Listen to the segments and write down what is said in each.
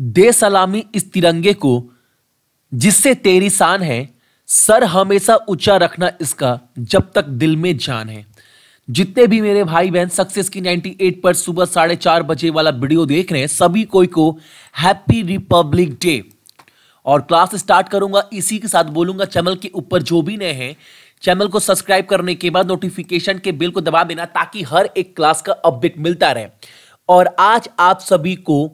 दे सलामी इस तिरंगे को जिससे तेरी शान है सर हमेशा ऊंचा रखना इसका जब तक दिल में जान है जितने भी मेरे भाई बहन सक्सेस की 98 पर सुबह साढ़े चार बजे वाला वीडियो देख रहे हैं सभी कोई को हैप्पी रिपब्लिक डे और क्लास स्टार्ट करूंगा इसी के साथ बोलूंगा चैनल के ऊपर जो भी नए हैं चैनल को सब्सक्राइब करने के बाद नोटिफिकेशन के बिल को दबा देना ताकि हर एक क्लास का अपडेट मिलता रहे और आज आप सभी को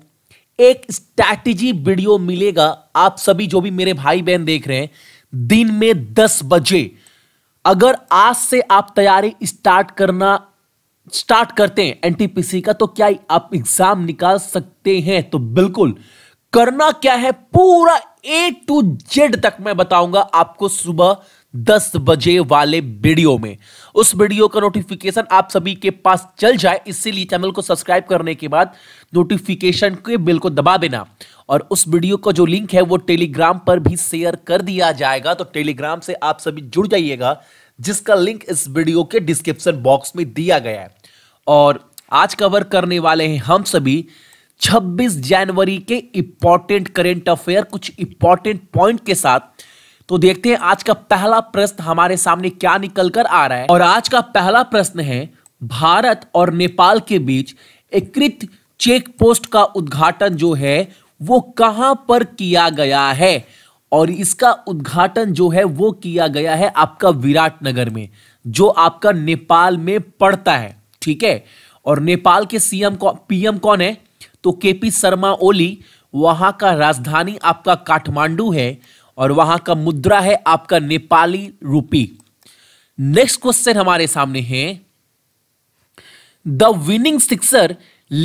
एक स्ट्रैटेजी वीडियो मिलेगा आप सभी जो भी मेरे भाई बहन देख रहे हैं दिन में दस बजे अगर आज से आप तैयारी स्टार्ट करना स्टार्ट करते हैं एनटीपीसी का तो क्या आप एग्जाम निकाल सकते हैं तो बिल्कुल करना क्या है पूरा ए टू जेड तक मैं बताऊंगा आपको सुबह दस बजे वाले वीडियो में उस वीडियो का नोटिफिकेशन आप सभी के पास चल जाए इसीलिए चैनल को सब्सक्राइब करने के बाद नोटिफिकेशन के बिल को दबा देना और उस वीडियो का जो लिंक है वो टेलीग्राम पर भी शेयर कर दिया जाएगा तो टेलीग्राम से आप सभी जुड़ जाइएगा जिसका लिंक इस वीडियो के डिस्क्रिप्शन बॉक्स में दिया गया है और आज कवर करने वाले हैं हम सभी 26 जनवरी के इंपॉर्टेंट करेंट अफेयर कुछ इंपॉर्टेंट पॉइंट के साथ तो देखते हैं आज का पहला प्रश्न हमारे सामने क्या निकल कर आ रहा है और आज का पहला प्रश्न है भारत और नेपाल के बीच एकीकृत चेक पोस्ट का उद्घाटन जो है वो कहां पर किया गया है और इसका उद्घाटन जो है वो किया गया है आपका विराटनगर में जो आपका नेपाल में पड़ता है ठीक है और नेपाल के सीएम कौ, पीएम कौन है तो केपी शर्मा ओली वहां का राजधानी आपका काठमांडू है और वहां का मुद्रा है आपका नेपाली रूपी नेक्स्ट क्वेश्चन हमारे सामने है the winning sixer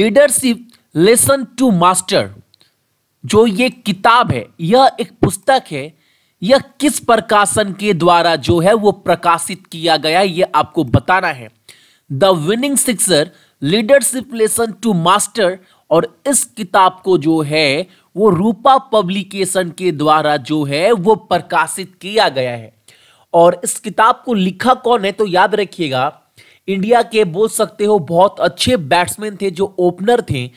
leadership lesson to master जो ये किताब है यह एक पुस्तक है यह किस प्रकाशन के द्वारा जो है वो प्रकाशित किया गया यह आपको बताना है the winning sixer leadership lesson to master और इस किताब को जो है वो रूपा पब्लिकेशन के द्वारा जो है वो प्रकाशित किया गया है और इस किताब को लिखा कौन है तो याद रखिएगा इंडिया के बोल सकते हो बहुत अच्छे बैट्समैन थे जो ओपनर थे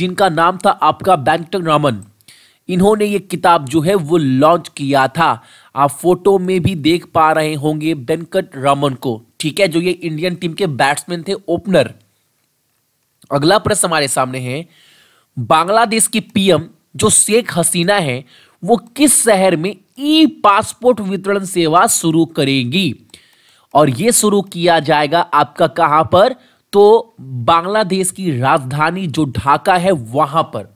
जिनका नाम था आपका बैंकटन रामन इन्होंने ये किताब जो है वो लॉन्च किया था आप फोटो में भी देख पा रहे होंगे वेंकट रामन को ठीक है जो ये इंडियन टीम के बैट्समैन थे ओपनर अगला प्रश्न हमारे सामने है बांग्लादेश की पीएम जो शेख हसीना है वो किस शहर में ई पासपोर्ट वितरण सेवा शुरू करेगी और ये शुरू किया जाएगा आपका कहां पर तो बांग्लादेश की राजधानी जो ढाका है वहां पर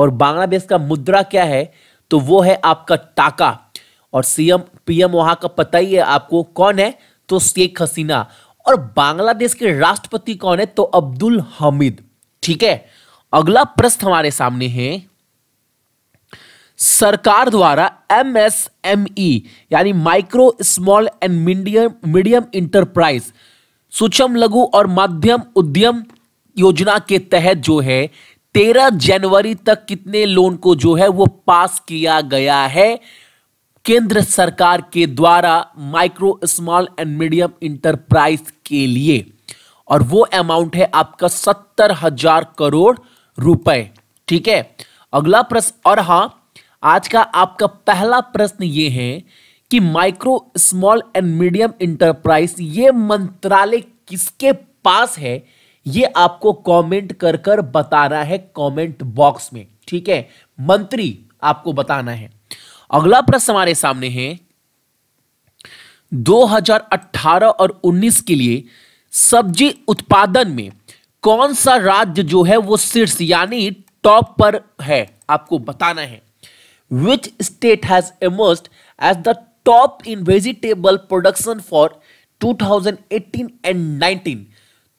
और बांग्लादेश का मुद्रा क्या है तो वो है आपका टाका और सीएम पीएम वहां का पता ही है आपको कौन है तो शेख हसीना और बांग्लादेश के राष्ट्रपति कौन है तो अब्दुल हमीद ठीक है अगला प्रश्न हमारे सामने है सरकार द्वारा एमएसएमई e, यानी micro small and medium medium enterprise सूक्ष्म लघु और मध्यम उद्यम योजना के तहत जो है तेरह जनवरी तक कितने लोन को जो है वो पास किया गया है केंद्र सरकार के द्वारा micro small and medium enterprise के लिए और वो अमाउंट है आपका सत्तर हजार करोड़ रुपए ठीक है अगला प्रश्न और हाँ आज का आपका पहला प्रश्न ये है कि micro small and medium enterprise ये मंत्रालय किसके पास है ये आपको कमेंट कर कर बताना है कमेंट बॉक्स में ठीक है मंत्री आपको बताना है अगला प्रश्न हमारे सामने है 2018 और 19 के लिए सब्जी उत्पादन में कौन सा राज्य जो है वो शीर्ष यानी टॉप पर है आपको बताना है which state has emerged as the top in vegetable production for 2018 and 19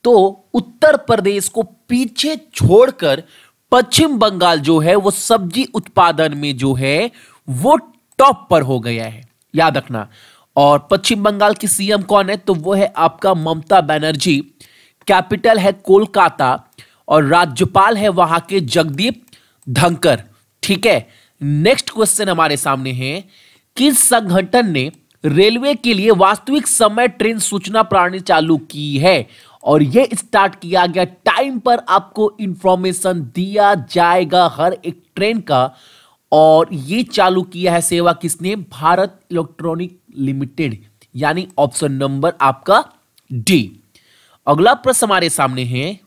तो उत्तर प्रदेश को पीछे छोड़कर पश्चिम बंगाल जो है वो सब्जी उत्पादन में जो है वो टॉप पर हो गया है याद रखना और पश्चिम बंगाल की सीएम कौन है तो वो है आपका ममता बनर्जी कैपिटल है कोलकाता और राज्यपाल है वहां के जगदीप धनकर ठीक है नेक्स्ट क्वेश्चन हमारे सामने है किस संगठन ने रेलवे के लिए वास्तविक समय ट्रेन सूचना प्रणाली चालू की है और यह स्टार्ट किया गया टाइम पर आपको इंफॉर्मेशन दिया जाएगा हर एक ट्रेन का और ये चालू किया है सेवा किसने भारत इलेक्ट्रॉनिक लिमिटेड यानी ऑप्शन नंबर आपका डी अगला प्रश्न हमारे सामने है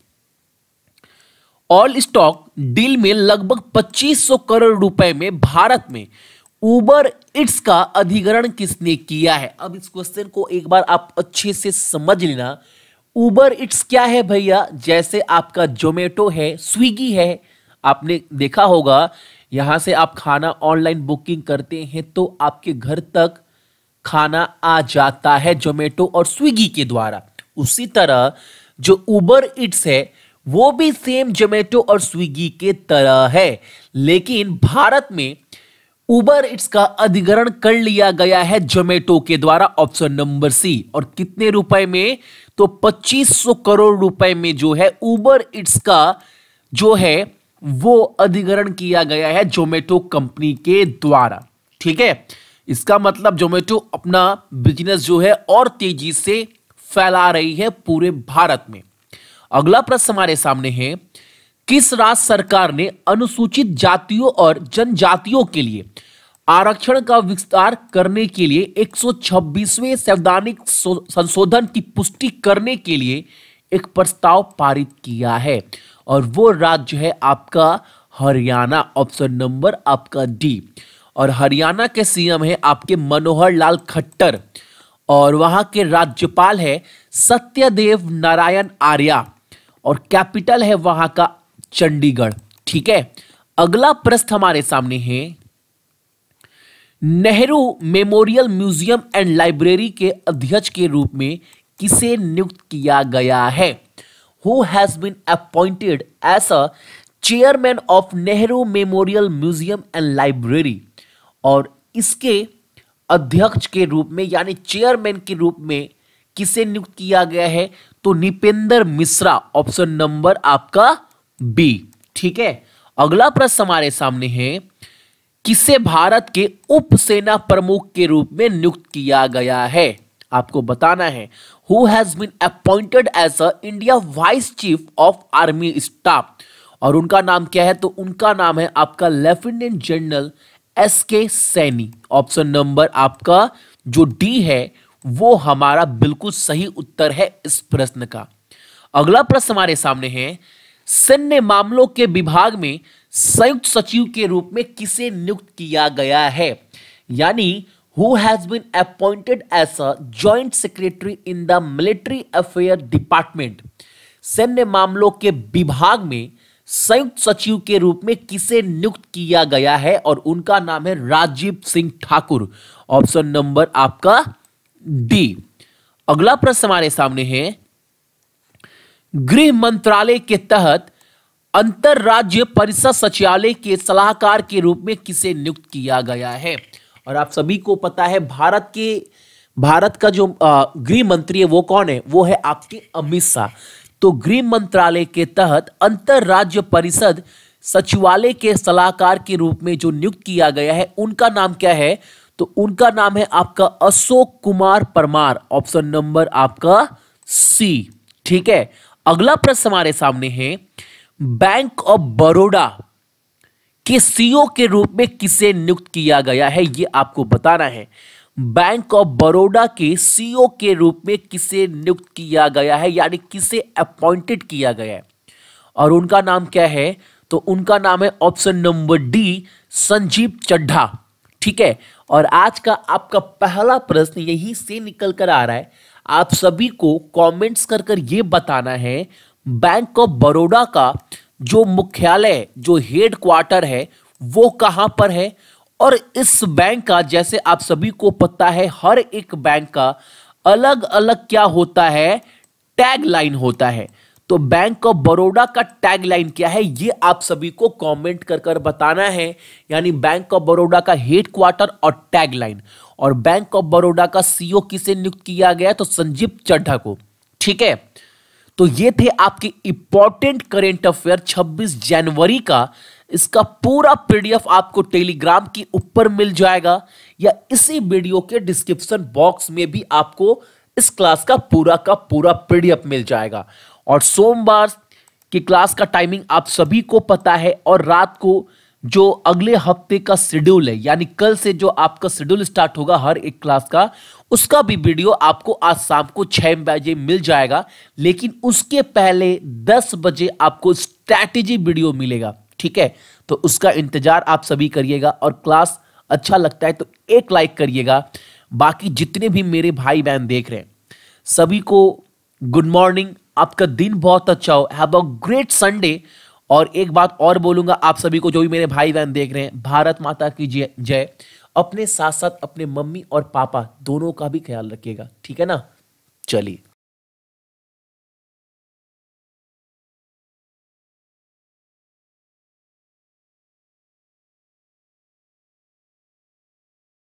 ऑल स्टॉक डील में लगभग 2500 करोड़ रुपए में भारत में उबर इट्स का अधिग्रहण किसने किया है अब इस क्वेश्चन को एक बार आप अच्छे से समझ लेना उबर इट्स क्या है भैया जैसे आपका जोमेटो है स्विगी है आपने देखा होगा यहां से आप खाना ऑनलाइन बुकिंग करते हैं तो आपके घर तक खाना आ जाता है जोमेटो और स्विगी के द्वारा उसी तरह जो उबर इट्स है वो भी सेम जोमेटो और स्विगी के तरह है लेकिन भारत में उबर इट्स का अधिग्रहण कर लिया गया है जोमेटो के द्वारा ऑप्शन नंबर सी और कितने रुपए में तो 2500 करोड़ रुपए में जो है उबर इट्स का जो है वो अधिग्रहण किया गया है जोमेटो कंपनी के द्वारा ठीक है इसका मतलब जोमेटो अपना बिजनेस जो है और तेजी से फैला रही है पूरे भारत में अगला प्रश्न हमारे सामने है किस राज्य सरकार ने अनुसूचित जातियों और जनजातियों के लिए आरक्षण का विस्तार करने के लिए 126वें संवैधानिक संशोधन की पुष्टि करने के लिए एक प्रस्ताव पारित किया है और वो राज्य है आपका हरियाणा ऑप्शन नंबर आपका डी और हरियाणा के सीएम है आपके मनोहर लाल खट्टर और वहां के राज्यपाल है सत्यदेव नारायण आर्या और कैपिटल है वहां का चंडीगढ़ ठीक है अगला प्रश्न हमारे सामने है Nehru memorial museum and library के अध्यक्ष के रूप में किसे नियुक्त किया गया है who has been appointed as a chairman of Nehru memorial museum and library और इसके अध्यक्ष के रूप में यानी चेयरमैन के रूप में किसे नियुक्त किया गया है तो निपेंद्र मिश्रा ऑप्शन नंबर आपका बी ठीक है अगला प्रश्न हमारे सामने है किसे भारत के उप सेना प्रमुख के रूप में नियुक्त किया गया है आपको बताना है who has been appointed as a India vice chief of army staff और उनका नाम क्या है तो उनका नाम है आपका लेफ्टिनेंट जनरल एस के सैनी ऑप्शन नंबर आपका जो डी है वो हमारा बिल्कुल सही उत्तर है इस प्रश्न का अगला प्रश्न हमारे सामने है सैन्य मामलों के विभाग में संयुक्त सचिव के रूप में किसे नियुक्त किया गया है यानी who has been appointed as a joint secretary in the military affair department सैन्य मामलों के विभाग में संयुक्त सचिव के रूप में किसे नियुक्त किया गया है और उनका नाम है राजीव सिंह ठाकुर ऑप्शन नंबर आपका डी अगला प्रश्न हमारे सामने है गृह मंत्रालय के तहत अंतरराज्य परिषद सचिवालय के सलाहकार के रूप में किसे नियुक्त किया गया है और आप सभी को पता है भारत के भारत का जो गृह मंत्री है वो कौन है वो है आपके अमित शाह तो गृह मंत्रालय के तहत अंतरराज्य परिषद सचिवालय के सलाहकार के रूप में जो नियुक्त किया गया है उनका नाम क्या है तो उनका नाम है आपका अशोक कुमार परमार ऑप्शन नंबर आपका सी ठीक है अगला प्रश्न हमारे सामने है बैंक ऑफ बड़ौदा के सीईओ e के रूप में किसे नियुक्त किया गया है यह आपको बताना है बैंक ऑफ बड़ौदा के सीईओ e के रूप में किसे नियुक्त किया गया है यानी किसे अपॉइंटेड किया गया है और उनका नाम क्या है तो उनका नाम है option number D Sanjeev Chadha ठीक है और आज का आपका पहला प्रश्न यही से निकल कर आ रहा है आप सभी को कमेंट्स कर कर ये बताना है बैंक ऑफ बड़ौदा का जो मुख्यालय जो हेड क्वार्टर है वो कहाँ पर है और इस बैंक का जैसे आप सभी को पता है हर एक बैंक का अलग अलग क्या होता है टैग लाइन होता है तो बैंक ऑफ बड़ौदा का टैगलाइन क्या है ये आप सभी को कमेंट कर कर बताना है यानी बैंक ऑफ बड़ौदा का हेड क्वार्टर और टैगलाइन और बैंक ऑफ बड़ौदा का सीईओ e किसे नियुक्त किया गया तो संजीव चड्ढा को ठीक है तो ये थे आपके इंपॉर्टेंट करेंट अफेयर 26 जनवरी का इसका पूरा पीडीएफ आपको टेलीग्राम के ऊपर मिल जाएगा या इसी वीडियो के डिस्क्रिप्शन बॉक्स में भी आपको इस क्लास का पूरा का पूरा पीडीएफ मिल जाएगा और सोमवार की क्लास का टाइमिंग आप सभी को पता है और रात को जो अगले हफ्ते का शेड्यूल है यानी कल से जो आपका शेड्यूल स्टार्ट होगा हर एक क्लास का उसका भी वीडियो आपको आज शाम को छः बजे मिल जाएगा लेकिन उसके पहले दस बजे आपको स्ट्रैटेजी वीडियो मिलेगा ठीक है तो उसका इंतजार आप सभी करिएगा और क्लास अच्छा लगता है तो एक लाइक करिएगा बाकी जितने भी मेरे भाई बहन देख रहे हैं सभी को गुड मॉर्निंग आपका दिन बहुत अच्छा हो हैव अ ग्रेट संडे और एक बात और बोलूंगा आप सभी को जो भी मेरे भाई बहन देख रहे हैं भारत माता की जय अपने साथ साथ अपने मम्मी और पापा दोनों का भी ख्याल रखिएगा ठीक है ना चलिए